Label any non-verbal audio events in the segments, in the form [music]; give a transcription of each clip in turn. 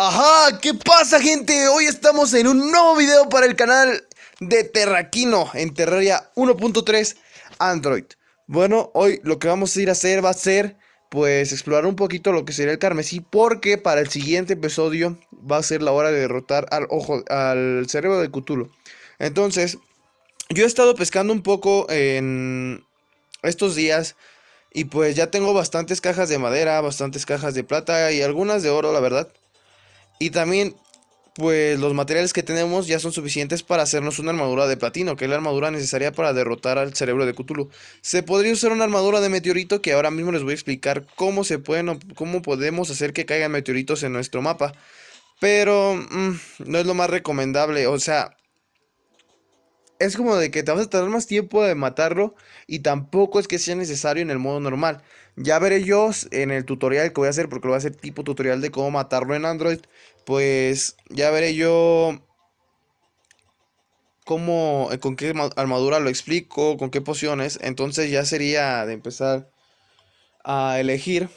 Ajá, ¿qué pasa gente? Hoy estamos en un nuevo video para el canal de Terraquino en Terraria 1.3 Android Bueno, hoy lo que vamos a ir a hacer va a ser pues explorar un poquito lo que sería el carmesí Porque para el siguiente episodio va a ser la hora de derrotar al ojo, al cerebro de Cthulhu Entonces, yo he estado pescando un poco en estos días y pues ya tengo bastantes cajas de madera, bastantes cajas de plata y algunas de oro, la verdad. Y también, pues los materiales que tenemos ya son suficientes para hacernos una armadura de platino, que es la armadura necesaria para derrotar al cerebro de Cthulhu. Se podría usar una armadura de meteorito que ahora mismo les voy a explicar cómo se pueden cómo podemos hacer que caigan meteoritos en nuestro mapa. Pero mm, no es lo más recomendable, o sea, es como de que te vas a tardar más tiempo de matarlo y tampoco es que sea necesario en el modo normal. Ya veré yo en el tutorial que voy a hacer, porque lo voy a hacer tipo tutorial de cómo matarlo en Android. Pues ya veré yo cómo, eh, con qué armadura lo explico, con qué pociones. Entonces ya sería de empezar a elegir.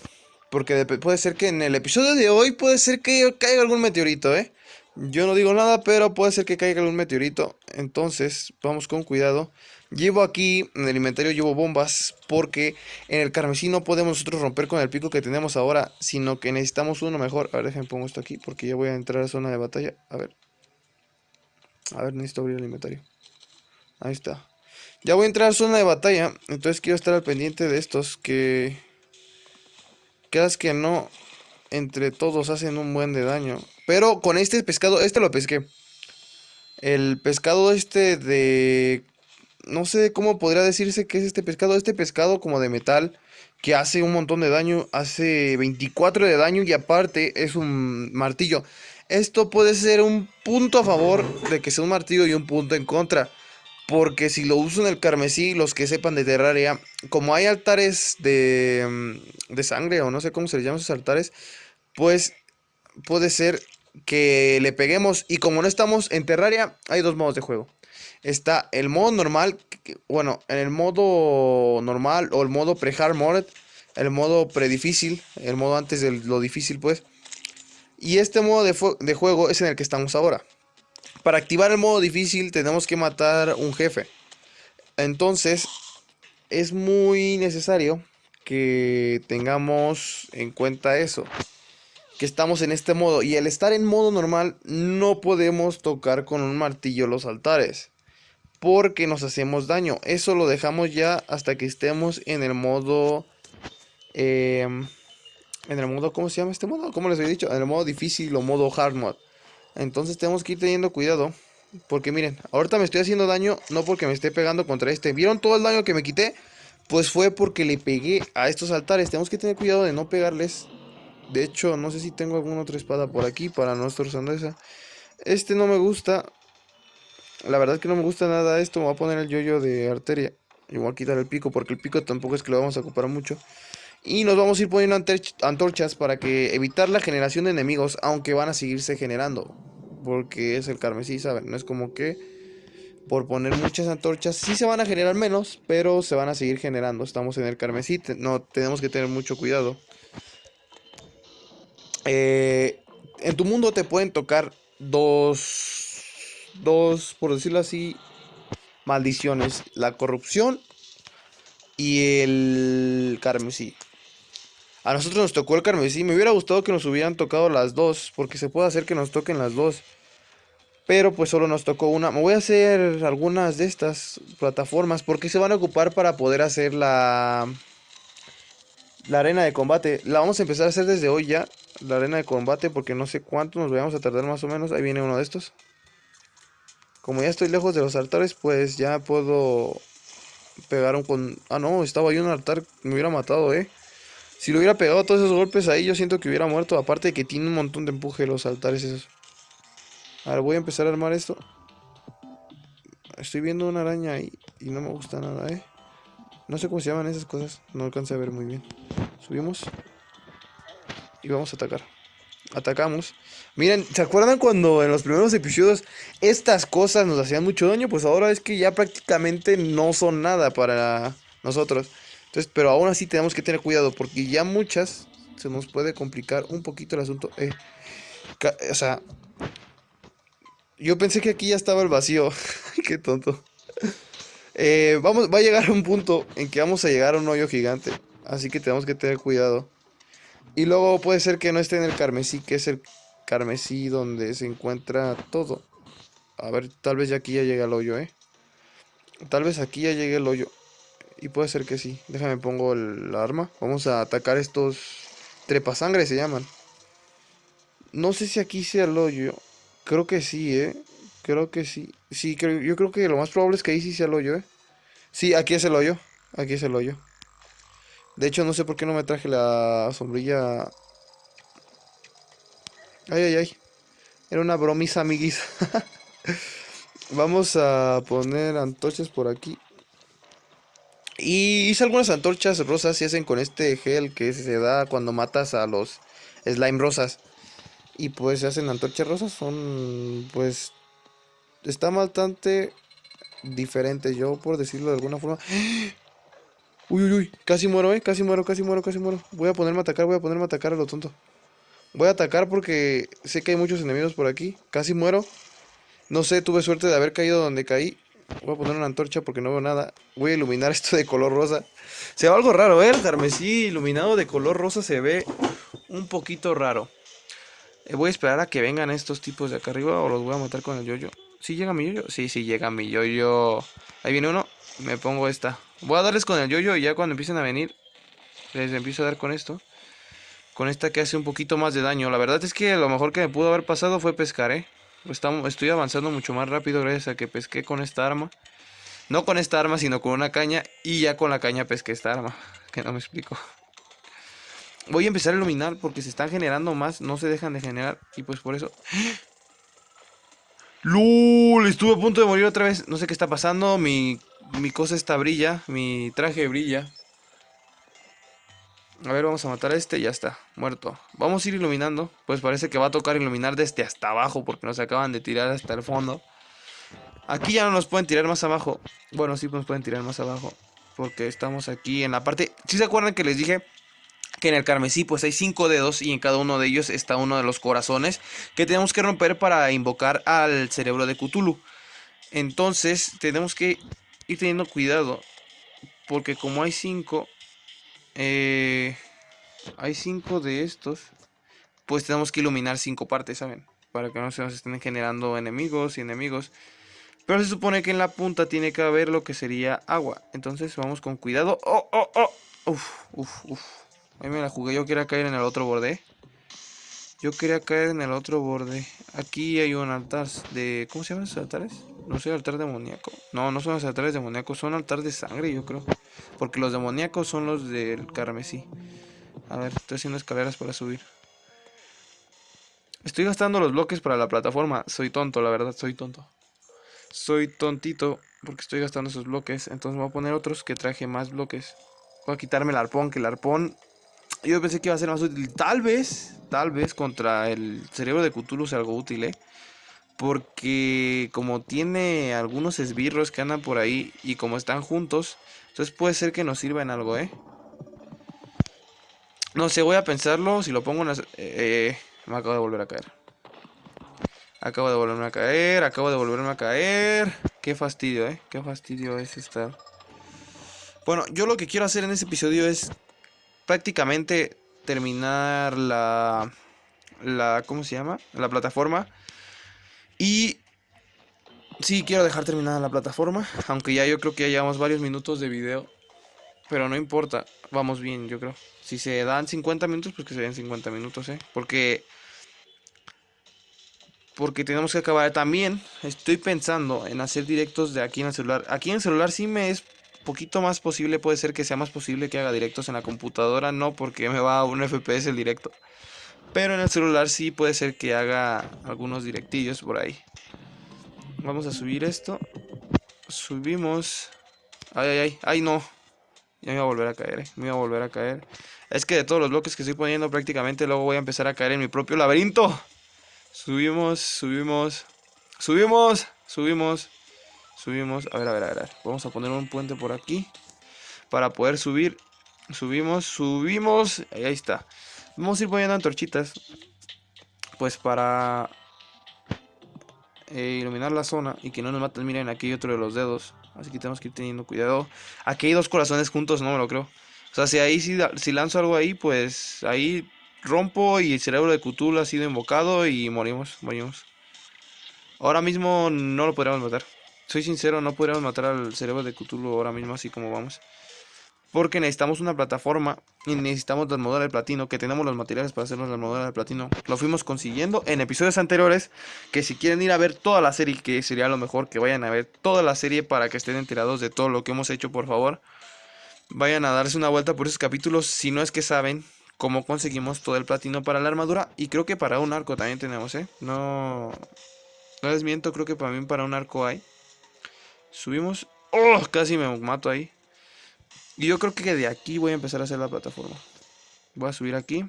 Porque puede ser que en el episodio de hoy puede ser que caiga algún meteorito, ¿eh? Yo no digo nada, pero puede ser que caiga algún meteorito. Entonces, vamos con cuidado. Llevo aquí, en el inventario llevo bombas, porque en el carmesí no podemos nosotros romper con el pico que tenemos ahora, sino que necesitamos uno mejor. A ver, déjenme pongo esto aquí, porque ya voy a entrar a zona de batalla. A ver. A ver, necesito abrir el inventario. Ahí está. Ya voy a entrar a zona de batalla, entonces quiero estar al pendiente de estos que... las que no, entre todos hacen un buen de daño. Pero con este pescado, este lo pesqué. El pescado este de... No sé cómo podría decirse que es este pescado. Este pescado como de metal que hace un montón de daño. Hace 24 de daño y aparte es un martillo. Esto puede ser un punto a favor de que sea un martillo y un punto en contra. Porque si lo uso en el carmesí, los que sepan de Terraria, como hay altares de, mm, de sangre o no sé cómo se les llama esos altares, pues puede ser que le peguemos. Y como no estamos en Terraria, hay dos modos de juego. Está el modo normal, bueno, en el modo normal o el modo pre-hard mode, el modo pre-difícil, el modo antes de lo difícil, pues. Y este modo de, de juego es en el que estamos ahora. Para activar el modo difícil tenemos que matar un jefe. Entonces es muy necesario que tengamos en cuenta eso que estamos en este modo. Y al estar en modo normal no podemos tocar con un martillo los altares. Porque nos hacemos daño. Eso lo dejamos ya hasta que estemos en el modo... Em, en el modo... ¿Cómo se llama este modo? Como les había dicho? En el modo difícil o modo hard mod. Entonces tenemos que ir teniendo cuidado. Porque miren, ahorita me estoy haciendo daño no porque me esté pegando contra este. ¿Vieron todo el daño que me quité? Pues fue porque le pegué a estos altares. Tenemos que tener cuidado de no pegarles de hecho, no sé si tengo alguna otra espada por aquí para no usando esa Este no me gusta. La verdad es que no me gusta nada esto. Me voy a poner el yoyo de arteria. Y voy a quitar el pico porque el pico tampoco es que lo vamos a ocupar mucho. Y nos vamos a ir poniendo antorchas para que evitar la generación de enemigos, aunque van a seguirse generando. Porque es el carmesí, ¿saben? No es como que por poner muchas antorchas, sí se van a generar menos, pero se van a seguir generando. Estamos en el carmesí, no tenemos que tener mucho cuidado. Eh, en tu mundo te pueden tocar dos, dos, por decirlo así, maldiciones. La corrupción y el carmesí. A nosotros nos tocó el carmesí. Me hubiera gustado que nos hubieran tocado las dos, porque se puede hacer que nos toquen las dos. Pero pues solo nos tocó una. Me voy a hacer algunas de estas plataformas porque se van a ocupar para poder hacer la la arena de combate. La vamos a empezar a hacer desde hoy ya la arena de combate porque no sé cuánto nos vayamos a tardar más o menos. Ahí viene uno de estos. Como ya estoy lejos de los altares, pues ya puedo pegar un con... Ah, no, estaba ahí un altar, me hubiera matado, eh. Si lo hubiera pegado todos esos golpes ahí, yo siento que hubiera muerto. Aparte de que tiene un montón de empuje los altares esos. Ahora voy a empezar a armar esto. Estoy viendo una araña ahí, y no me gusta nada, eh. No sé cómo se llaman esas cosas. No alcancé a ver muy bien. Subimos y vamos a atacar. Atacamos. Miren, ¿se acuerdan cuando en los primeros episodios estas cosas nos hacían mucho daño? Pues ahora es que ya prácticamente no son nada para nosotros. Entonces, pero aún así tenemos que tener cuidado porque ya muchas se nos puede complicar un poquito el asunto. Eh, o sea, yo pensé que aquí ya estaba el vacío. [laughs] Qué tonto. Eh, vamos, va a llegar un punto en que vamos a llegar a un hoyo gigante. Así que tenemos que tener cuidado. Y luego puede ser que no esté en el carmesí, que es el carmesí donde se encuentra todo. A ver, tal vez ya aquí ya llega el hoyo, ¿eh? Tal vez aquí ya llegue el hoyo. Y puede ser que sí. Déjame pongo el arma. Vamos a atacar estos trepasangres, se llaman. No sé si aquí sea el hoyo. Creo que sí, ¿eh? Creo que sí. Sí, creo, yo creo que lo más probable es que ahí sí sea el hoyo, ¿eh? Sí, aquí es el hoyo. Aquí es el hoyo. De hecho, no sé por qué no me traje la sombrilla. Ay, ay, ay. Era una bromisa, amiguis. [laughs] Vamos a poner antorchas por aquí. Y hice algunas antorchas rosas y hacen con este gel que se da cuando matas a los slime rosas. Y pues se hacen antorchas rosas. Son pues... Está bastante diferente yo por decirlo de alguna forma. Uy, uy, uy. Casi muero, eh. Casi muero, casi muero, casi muero. Voy a ponerme a atacar, voy a ponerme a atacar a lo tonto. Voy a atacar porque sé que hay muchos enemigos por aquí. Casi muero. No sé, tuve suerte de haber caído donde caí. Voy a poner una antorcha porque no veo nada. Voy a iluminar [laughs] esto de color rosa. Se ve algo raro, ¿eh? Carmesí iluminado de color rosa se ve un poquito raro. Eh, voy a esperar a que vengan estos tipos de acá arriba o los voy a matar con el yoyo. Si ¿Sí llega mi yoyo? Sí, sí llega mi yoyo. -yo. Ahí viene uno. Me pongo esta. Voy a darles con el yoyo y ya cuando empiecen a venir, les empiezo a dar con esto. Con esta que hace un poquito más de daño. La verdad es que lo mejor que me pudo haber pasado fue pescar, ¿eh? Estamos, estoy avanzando mucho más rápido gracias a que pesqué con esta arma. No con esta arma, sino con una caña. Y ya con la caña pesqué esta arma. [laughs] Que no me explico. Voy a empezar a iluminar porque se están generando más. No se dejan de generar. Y pues por eso... [gasps] ¡Lul! Estuve a punto de morir otra vez. No sé qué está pasando. Mi mi cosa está brilla, mi traje brilla. A ver, vamos a matar a este, ya está, muerto. Vamos a ir iluminando, pues parece que va a tocar iluminar desde hasta abajo porque nos acaban de tirar hasta el fondo. Aquí ya no nos pueden tirar más abajo. Bueno, sí nos pueden tirar más abajo porque estamos aquí en la parte... Si se acuerdan que les dije que en el carmesí pues hay cinco dedos y en cada uno de ellos está uno de los corazones que tenemos que romper para invocar al cerebro de Cthulhu? Entonces tenemos que teniendo cuidado. Porque como hay cinco, eh, hay cinco de estos, pues tenemos que iluminar cinco partes, ¿saben? Para que no se nos estén generando enemigos y enemigos. Pero se supone que en la punta tiene que haber lo que sería agua. Entonces vamos con cuidado. ¡Oh, oh, oh! Uf, uf, uf. Ahí me la jugué. Yo quiero caer en el otro borde. Yo quería caer en el otro borde. Aquí hay un altar de... ¿Cómo se llaman esos altares? No sé, altar demoníaco. No, no son los altares demoníacos, son altares de sangre, yo creo. Porque los demoníacos son los del carmesí. A ver, estoy haciendo escaleras para subir. Estoy gastando los bloques para la plataforma. Soy tonto, la verdad, soy tonto. Soy tontito porque estoy gastando esos bloques. Entonces voy a poner otros que traje más bloques. Voy a quitarme el arpón, que el arpón yo pensé que iba a ser más útil. Tal vez, tal vez contra el cerebro de Cthulhu sea algo útil, ¿eh? Porque como tiene algunos esbirros que andan por ahí y como están juntos, entonces puede ser que nos sirva en algo, ¿eh? No sé, voy a pensarlo. Si lo pongo en las... Eh, eh, me acabo de volver a caer. Acabo de volverme a caer, acabo de volverme a caer. Qué fastidio, ¿eh? Qué fastidio es estar... Bueno, yo lo que quiero hacer en este episodio es prácticamente terminar la, la ¿cómo se llama? La plataforma. Y sí, quiero dejar terminada la plataforma, aunque ya yo creo que ya llevamos varios minutos de video, pero no importa, vamos bien, yo creo. Si se dan 50 minutos, pues que se den 50 minutos, ¿eh? Porque porque tenemos que acabar también. Estoy pensando en hacer directos de aquí en el celular. Aquí en el celular sí me es poquito más posible, puede ser que sea más posible que haga directos en la computadora, no porque me va a un FPS el directo. Pero en el celular sí puede ser que haga algunos directillos por ahí. Vamos a subir esto. Subimos. Ay, ay, ay, ay, no. Ya me voy a volver a caer, eh. me voy a volver a caer. Es que de todos los bloques que estoy poniendo prácticamente luego voy a empezar a caer en mi propio laberinto. Subimos, subimos, subimos, subimos. Subimos, a ver, a ver, a ver. Vamos a poner un puente por aquí para poder subir. Subimos, subimos. Ahí, está. Vamos a ir poniendo antorchitas. Pues para eh, iluminar la zona y que no nos maten. Miren, aquí hay otro de los dedos. Así que tenemos que ir teniendo cuidado. Aquí hay dos corazones juntos, no me lo creo. O sea, si ahí si, si lanzo algo ahí, pues ahí rompo y el cerebro de Cthulhu ha sido invocado y morimos, morimos. Ahora mismo no lo podríamos matar soy sincero, no podríamos matar al cerebro de Cthulhu ahora mismo así como vamos. Porque necesitamos una plataforma y necesitamos la armadura de platino, que tenemos los materiales para hacernos la armadura de platino. Lo fuimos consiguiendo en episodios anteriores, que si quieren ir a ver toda la serie, que sería lo mejor que vayan a ver toda la serie para que estén enterados de todo lo que hemos hecho, por favor. Vayan a darse una vuelta por esos capítulos, si no es que saben cómo conseguimos todo el platino para la armadura y creo que para un arco también tenemos, ¿eh? No... No les miento, creo que para mí para un arco hay. Subimos. ¡Oh! Casi me mato ahí. Y yo creo que de aquí voy a empezar a hacer la plataforma. Voy a subir aquí.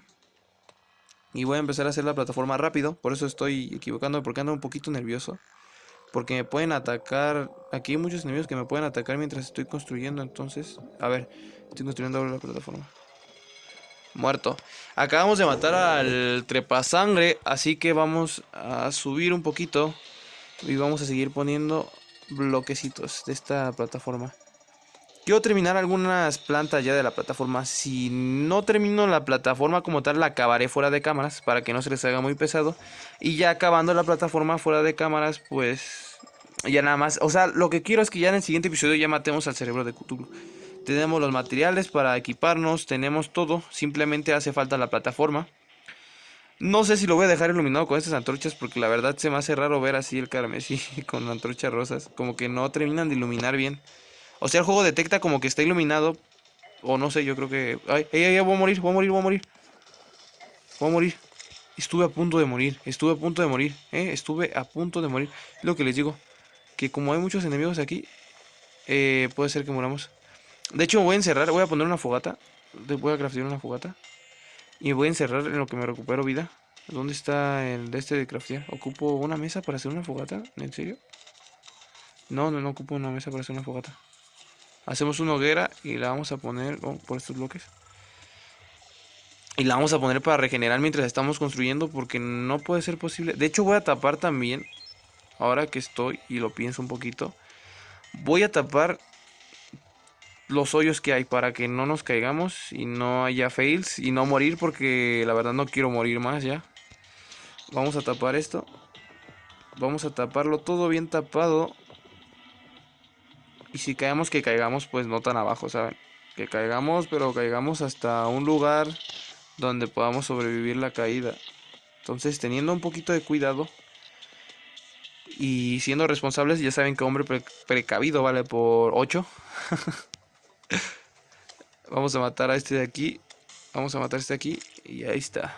Y voy a empezar a hacer la plataforma rápido. Por eso estoy equivocando. Porque ando un poquito nervioso. Porque me pueden atacar. Aquí hay muchos enemigos que me pueden atacar mientras estoy construyendo. Entonces, a ver. Estoy construyendo la plataforma. Muerto. Acabamos de matar al trepasangre. Así que vamos a subir un poquito. Y vamos a seguir poniendo bloquecitos de esta plataforma. Quiero terminar algunas plantas ya de la plataforma. Si no termino la plataforma como tal, la acabaré fuera de cámaras para que no se les haga muy pesado. Y ya acabando la plataforma fuera de cámaras, pues ya nada más. O sea, lo que quiero es que ya en el siguiente episodio ya matemos al cerebro de Cthulhu. Tenemos los materiales para equiparnos, tenemos todo. Simplemente hace falta la plataforma. No sé si lo voy a dejar iluminado con estas antorchas porque la verdad se me hace raro ver así el carmesí [laughs] con antorchas rosas. Como que no terminan de iluminar bien. O sea, el juego detecta como que está iluminado. O no sé, yo creo que... Ay, ay, ay, voy a morir, voy a morir, voy a morir. Voy a morir. Estuve a punto de morir, estuve a punto de morir, ¿eh? Estuve a punto de morir. Es lo que les digo. Que como hay muchos enemigos aquí, eh, puede ser que moramos. De hecho, voy a encerrar, voy a poner una fogata. Voy a craftear una fogata. Y voy a encerrar en lo que me recupero vida. ¿Dónde está el de este de craftear? ¿Ocupo una mesa para hacer una fogata? ¿En serio? No, no, no ocupo una mesa para hacer una fogata. Hacemos una hoguera y la vamos a poner oh, por estos bloques. Y la vamos a poner para regenerar mientras estamos construyendo porque no puede ser posible. De hecho voy a tapar también, ahora que estoy y lo pienso un poquito, voy a tapar los hoyos que hay para que no nos caigamos y no haya fails y no morir porque la verdad no quiero morir más ya. Vamos a tapar esto. Vamos a taparlo todo bien tapado. Y si caemos que caigamos pues no tan abajo, ¿saben? Que caigamos pero caigamos hasta un lugar donde podamos sobrevivir la caída. Entonces teniendo un poquito de cuidado y siendo responsables ya saben que hombre precavido vale por 8. [laughs] Vamos a matar a este de aquí. Vamos a matar a este de aquí. Y ahí está.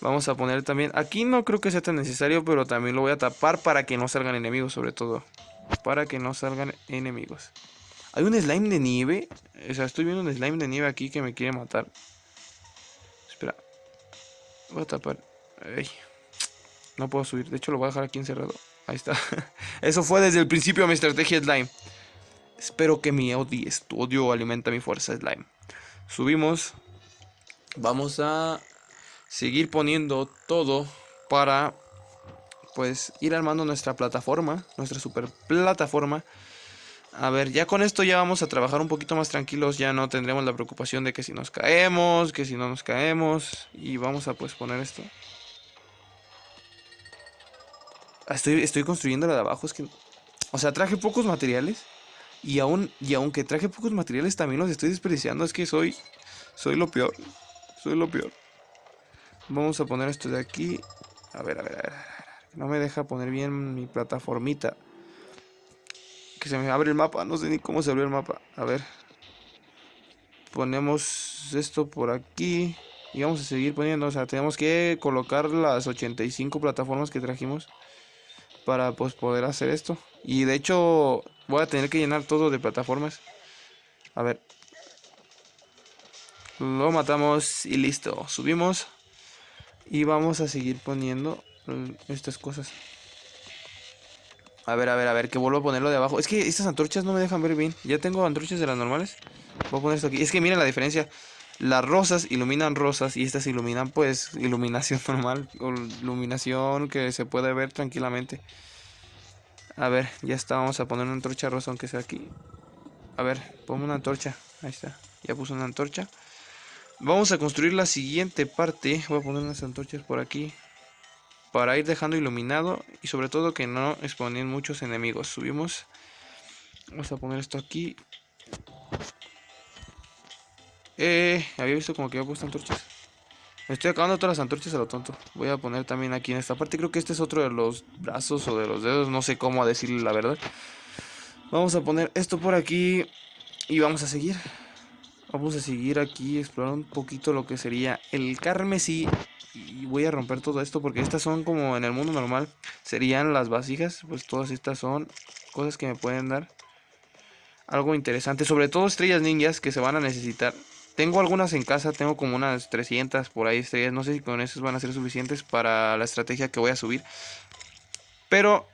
Vamos a poner también... Aquí no creo que sea tan necesario, pero también lo voy a tapar para que no salgan enemigos, sobre todo. Para que no salgan enemigos. Hay un slime de nieve. O sea, estoy viendo un slime de nieve aquí que me quiere matar. Espera. Voy a tapar. No puedo subir. De hecho, lo voy a dejar aquí encerrado. Ahí está. [laughs] Eso fue desde el principio mi estrategia slime. Espero que mi odies, tu odio alimenta mi fuerza slime. Subimos. Vamos a seguir poniendo todo para pues ir armando nuestra plataforma, nuestra super plataforma. A ver, ya con esto ya vamos a trabajar un poquito más tranquilos, ya no tendremos la preocupación de que si nos caemos, que si no nos caemos y vamos a pues poner esto. Ah, estoy, estoy construyendo la de abajo, es que o sea, traje pocos materiales. Y aún, y aunque traje pocos materiales, también los estoy despreciando. Es que soy. Soy lo peor. Soy lo peor. Vamos a poner esto de aquí. A ver, a ver, a ver. No me deja poner bien mi plataformita. Que se me abre el mapa. No sé ni cómo se abrió el mapa. A ver. Ponemos esto por aquí. Y vamos a seguir poniendo. O sea, tenemos que colocar las 85 plataformas que trajimos. Para pues poder hacer esto. Y de hecho Voy a tener que llenar todo de plataformas. A ver. Lo matamos y listo. Subimos. Y vamos a seguir poniendo mm, estas cosas. A ver, a ver, a ver, que vuelvo a ponerlo de abajo. Es que estas antorchas no me dejan ver bien. Ya tengo antorchas de las normales. Voy a poner esto aquí. Es que miren la diferencia. Las rosas iluminan rosas y estas iluminan pues iluminación [laughs] normal o iluminación que se puede ver tranquilamente. A ver, ya está. Vamos a poner una antorcha rosa, aunque sea aquí. A ver, pongo una antorcha. Ahí está. Ya puse una antorcha. Vamos a construir la siguiente parte. Voy a poner unas antorchas por aquí. Para ir dejando iluminado. Y sobre todo que no exponen muchos enemigos. Subimos. Vamos a poner esto aquí. Eh, había visto como que a puesto antorchas. Me estoy acabando todas las antorchas a lo tonto. Voy a poner también aquí en esta parte. Creo que este es otro de los brazos o de los dedos. No sé cómo decirle la verdad. Vamos a poner esto por aquí. Y vamos a seguir. Vamos a seguir aquí explorar un poquito lo que sería el carmesí. Y voy a romper todo esto porque estas son como en el mundo normal. Serían las vasijas. Pues todas estas son cosas que me pueden dar algo interesante. Sobre todo estrellas ninjas que se van a necesitar tengo algunas en casa, tengo como unas 300 por ahí estrellas. No sé si con esas van a ser suficientes para la estrategia que voy a subir. Pero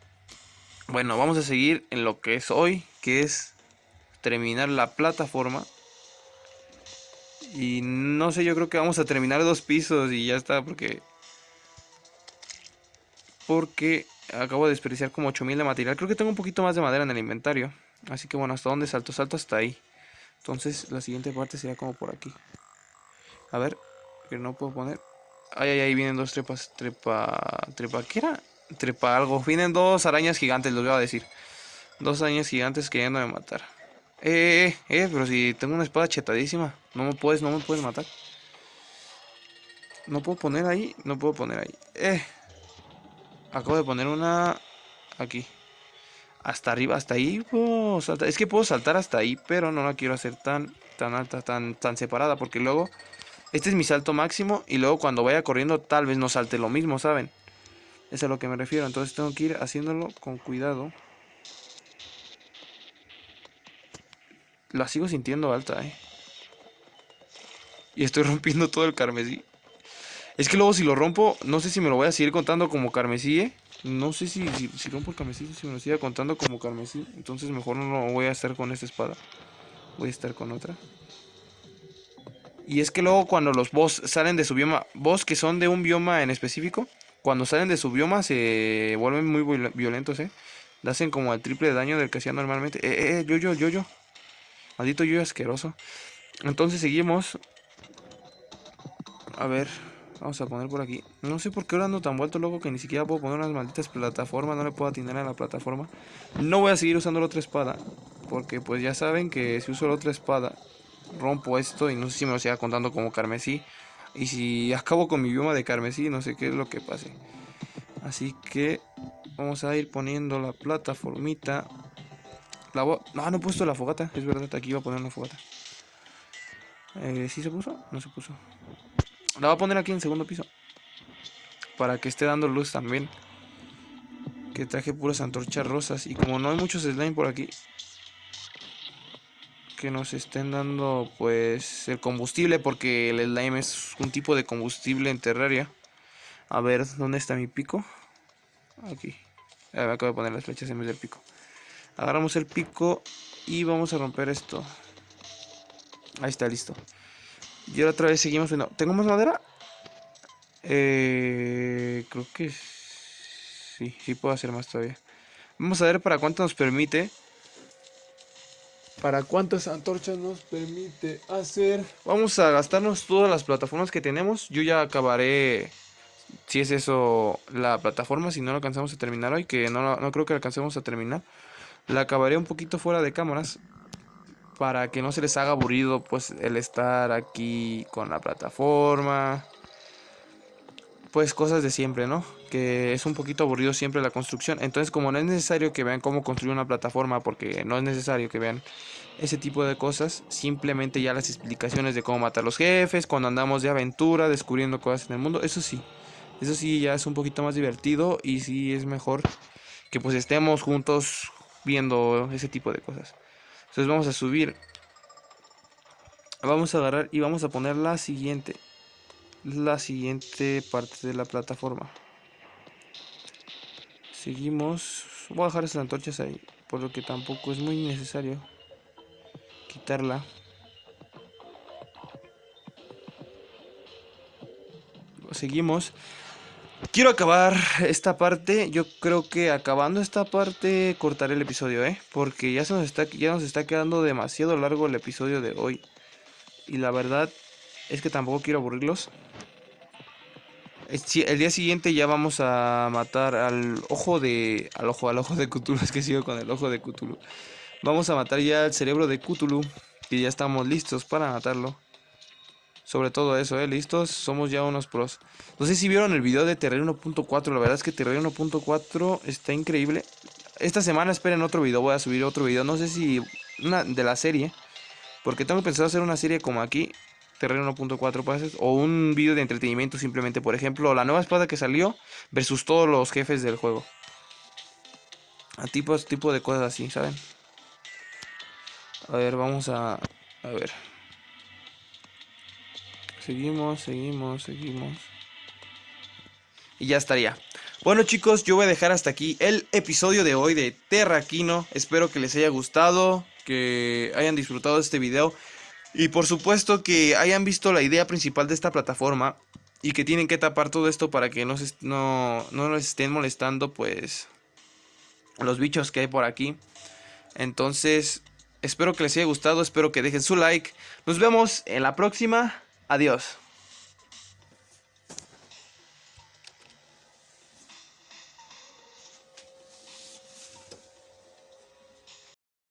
bueno, vamos a seguir en lo que es hoy, que es terminar la plataforma. Y no sé, yo creo que vamos a terminar dos pisos y ya está, porque... Porque acabo de desperdiciar como 8000 de material. Creo que tengo un poquito más de madera en el inventario. Así que bueno, ¿hasta dónde salto? Salto hasta ahí. Entonces la siguiente parte sería como por aquí. A ver, que no puedo poner. Ay, ay, ay, vienen dos trepas. Trepa. Trepa, ¿qué era? Trepa algo. Vienen dos arañas gigantes, los voy a decir. Dos arañas gigantes me matar. Eh, eh, eh, eh, pero si tengo una espada chetadísima. No me puedes, no me puedes matar. No puedo poner ahí, no puedo poner ahí. Eh. Acabo de poner una aquí hasta arriba, hasta ahí Es que puedo saltar hasta ahí, pero no la quiero hacer tan, tan alta, tan, tan separada. Porque luego, este es mi salto máximo. Y luego cuando vaya corriendo, tal vez no salte lo mismo, ¿saben? es a lo que me refiero. Entonces tengo que ir haciéndolo con cuidado. La sigo sintiendo alta, ¿eh? Y estoy [laughs] rompiendo todo el carmesí. Es que luego si lo rompo, no sé si me lo voy a seguir contando como carmesí, ¿eh? No sé si, si, si rompo carmesí, si me lo siga contando como carmesí. Entonces mejor no voy a estar con esta espada. Voy a estar con otra. Y es que luego cuando los boss salen de su bioma, boss que son de un bioma en específico, cuando salen de su bioma se vuelven muy violentos, ¿eh? Le hacen como el triple de daño del que hacían normalmente. Eh, eh, eh, yo, yo, yo, yo. Maldito yo asqueroso. Entonces seguimos. A ver, Vamos a poner por aquí. No sé por qué ahora ando tan vuelto loco que ni siquiera puedo poner unas malditas plataformas. No le puedo atinar a la plataforma. No voy a seguir usando la otra espada. Porque pues ya saben que si uso la otra espada, rompo esto y no sé si me lo siga contando como carmesí. Y si acabo con mi bioma de carmesí, no sé qué es lo que pase. Así que vamos a ir poniendo la plataformita. La no, no he puesto la fogata. Es verdad, aquí iba a poner una fogata. Eh, ¿Sí se puso? No se puso. La voy a poner aquí en segundo piso. Para que esté dando luz también. Que traje puras antorchas rosas. Y como no hay muchos slime por aquí. Que nos estén dando pues el combustible. Porque el slime es un tipo de combustible en terraria. A ver, ¿dónde está mi pico? Aquí. acabo de poner las flechas en vez del pico. Agarramos el pico y vamos a romper esto. Ahí está, listo. Y ahora otra vez seguimos viendo. ¿Tengo más madera? Eh, creo que sí, sí puedo hacer más todavía. Vamos a ver para cuánto nos permite. Para cuántas antorchas nos permite hacer. Vamos a gastarnos todas las plataformas que tenemos. Yo ya acabaré, si es eso, la plataforma. Si no lo alcanzamos a terminar hoy, que no, no creo que alcancemos a terminar. La acabaré un poquito fuera de cámaras para que no se les haga aburrido pues el estar aquí con la plataforma pues cosas de siempre, ¿no? Que es un poquito aburrido siempre la construcción. Entonces, como no es necesario que vean cómo construir una plataforma, porque no es necesario que vean ese tipo de cosas, simplemente ya las explicaciones de cómo matar a los jefes, cuando andamos de aventura, descubriendo cosas en el mundo, eso sí, eso sí ya es un poquito más divertido y sí es mejor que pues estemos juntos viendo ese tipo de cosas. Entonces vamos a subir. Vamos a agarrar y vamos a poner la siguiente. La siguiente parte de la plataforma. Seguimos. Voy a dejar esas antorchas ahí. Por lo que tampoco es muy necesario quitarla. Seguimos. Quiero acabar esta parte. Yo creo que acabando esta parte cortaré el episodio, ¿eh? Porque ya, se nos está, ya nos está quedando demasiado largo el episodio de hoy. Y la verdad es que tampoco quiero aburrirlos. El día siguiente ya vamos a matar al ojo de. Al ojo, al ojo de Cthulhu. [laughs] Es que sigo con el ojo de Cthulhu. Vamos a matar ya al cerebro de Cthulhu. y ya estamos listos para matarlo sobre todo eso, ¿eh? ¿Listos? Somos ya unos pros. No sé si vieron el video de Terreno 1.4, la verdad es que Terreno 1.4 está increíble. Esta semana esperen otro video, voy a subir otro video, no sé si una de la serie, porque tengo pensado hacer una serie como aquí, Terreno 1.4 pases, o un video de entretenimiento simplemente, por ejemplo, la nueva espada que salió versus todos los jefes del juego. A tipos, tipo de cosas así, ¿saben? A ver, vamos a... A ver. Seguimos, seguimos, seguimos. Y ya estaría. Bueno chicos, yo voy a dejar hasta aquí el episodio de hoy de Terraquino. Espero que les haya gustado, que hayan disfrutado de este video y por supuesto que hayan visto la idea principal de esta plataforma y que tienen que tapar todo esto para que no, se, no, no nos estén molestando pues los bichos que hay por aquí. Entonces, espero que les haya gustado, espero que dejen su like. Nos vemos en la próxima. Adiós.